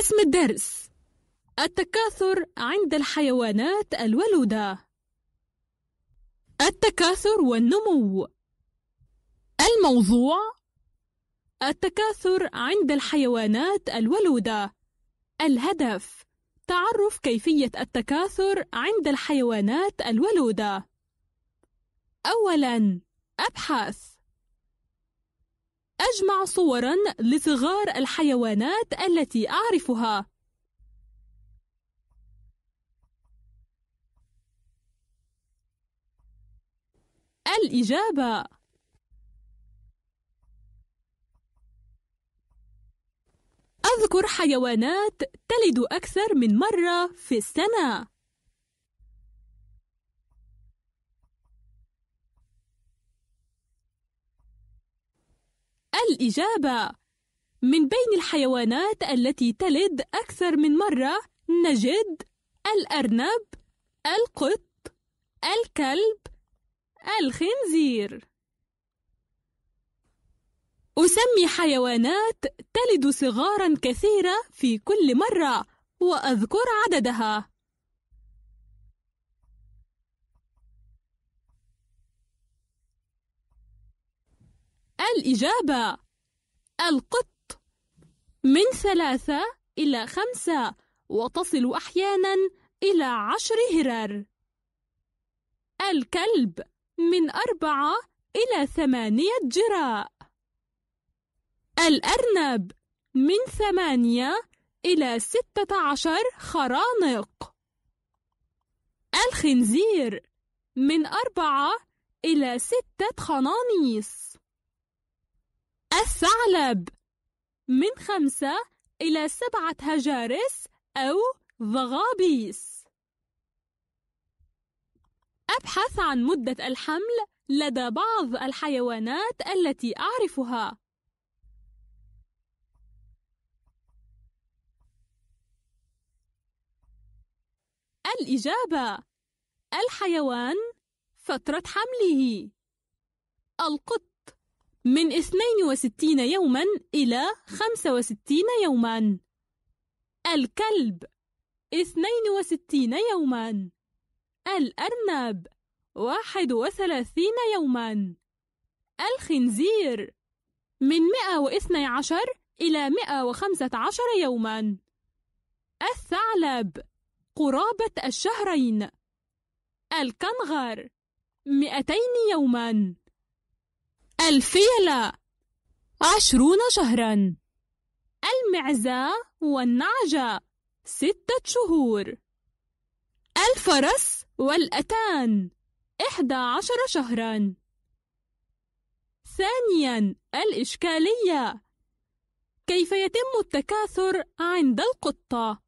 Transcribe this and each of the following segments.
اسم الدرس التكاثر عند الحيوانات الولودة التكاثر والنمو الموضوع التكاثر عند الحيوانات الولودة الهدف تعرف كيفية التكاثر عند الحيوانات الولودة أولاً أبحث أجمع صورا لصغار الحيوانات التي أعرفها الإجابة أذكر حيوانات تلد أكثر من مرة في السنة الإجابة من بين الحيوانات التي تلد أكثر من مرة نجد الأرنب القط الكلب الخنزير أسمي حيوانات تلد صغارا كثيرة في كل مرة وأذكر عددها الإجابة القط من ثلاثة إلى خمسة وتصل أحيانا إلى عشر هرر الكلب من أربعة إلى ثمانية جراء الأرنب من ثمانية إلى ستة عشر خرانق الخنزير من أربعة إلى ستة خنانيس ثعلب من خمسة إلى سبعة هجارس أو ضغابيس أبحث عن مدة الحمل لدى بعض الحيوانات التي أعرفها الإجابة الحيوان فترة حمله القط من 62 يوما إلى 65 يوما الكلب 62 يوما الأرنب 31 يوما الخنزير من 112 إلى 115 يوما الثعلب قرابة الشهرين الكنغر 200 يوماً الفيلة عشرون شهرا المعزة والنعجة ستة شهور الفرس والأتان إحدى عشر شهرا ثانيا الإشكالية كيف يتم التكاثر عند القطة؟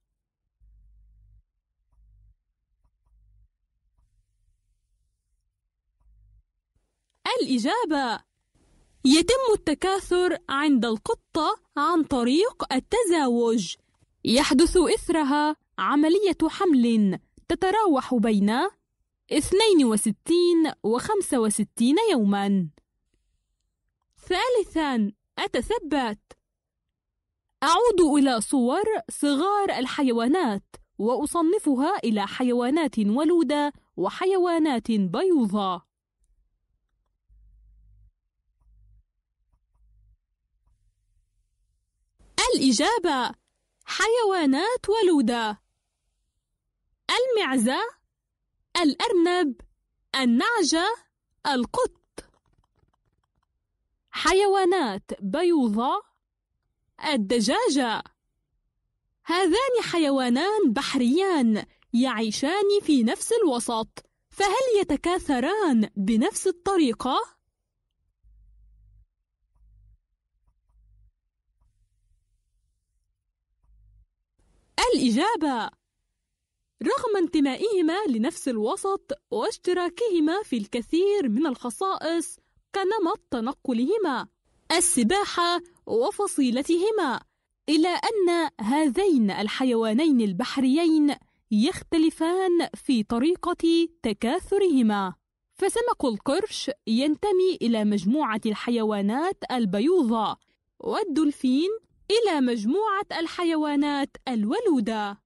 الإجابة يتم التكاثر عند القطة عن طريق التزاوج يحدث إثرها عملية حمل تتراوح بين 62 و 65 يوما ثالثا أتثبت أعود إلى صور صغار الحيوانات وأصنفها إلى حيوانات ولودة وحيوانات بيوضة الإجابة حيوانات ولودة المعزة الأرنب النعجة القط حيوانات بيوضة الدجاجة هذان حيوانان بحريان يعيشان في نفس الوسط فهل يتكاثران بنفس الطريقه الإجابة رغم انتمائهما لنفس الوسط واشتراكهما في الكثير من الخصائص كنمط تنقلهما السباحة وفصيلتهما إلى أن هذين الحيوانين البحريين يختلفان في طريقة تكاثرهما فسمك القرش ينتمي إلى مجموعة الحيوانات البيوضة والدولفين إلى مجموعة الحيوانات الولودة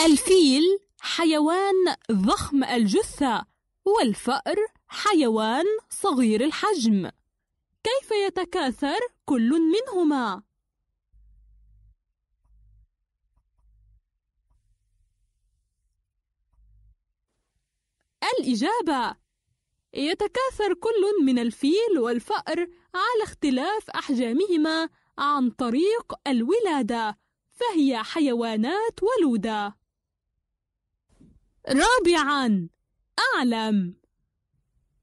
الفيل حيوان ضخم الجثة والفأر حيوان صغير الحجم كيف يتكاثر كل منهما؟ الإجابة يتكاثر كل من الفيل والفأر على اختلاف أحجامهما عن طريق الولادة فهي حيوانات ولودة رابعا أعلم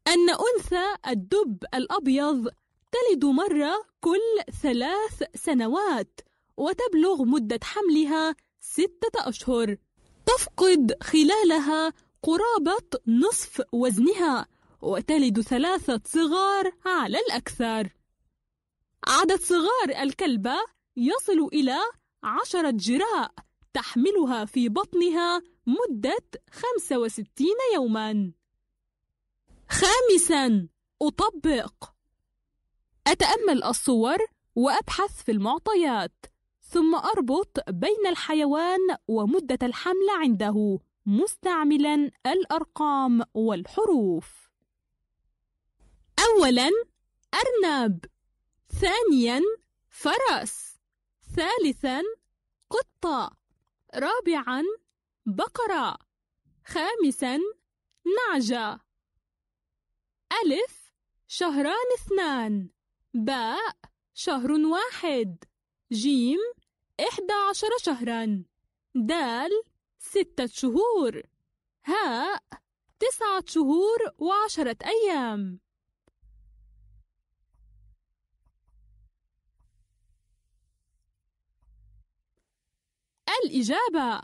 أن أنثى الدب الأبيض تلد مرة كل ثلاث سنوات وتبلغ مدة حملها ستة أشهر تفقد خلالها قرابة نصف وزنها وتلد ثلاثة صغار على الأكثر عدد صغار الكلبة يصل إلى عشرة جراء تحملها في بطنها مدة 65 يوما خامسا أطبق أتأمل الصور وأبحث في المعطيات ثم أربط بين الحيوان ومدة الحمل عنده مستعملا الأرقام والحروف أولا أرنب ثانيا فرس ثالثا قطة رابعا بقرة خامسا نعجة ألف شهران اثنان باء شهر واحد جيم إحدى عشر شهرا دال ستة شهور هاء تسعة شهور وعشرة أيام الإجابة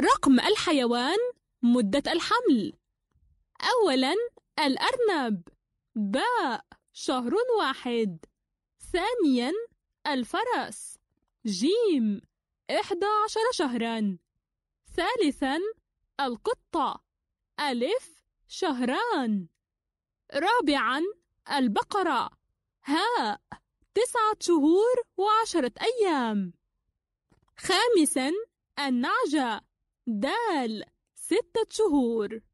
رقم الحيوان مدة الحمل أولا الأرنب باء شهر واحد ثانيا الفرس جيم إحدى عشر شهرا ثالثا القطة ألف شهران رابعا البقرة هاء تسعة شهور وعشرة أيام خامسا النعجة دال ستة شهور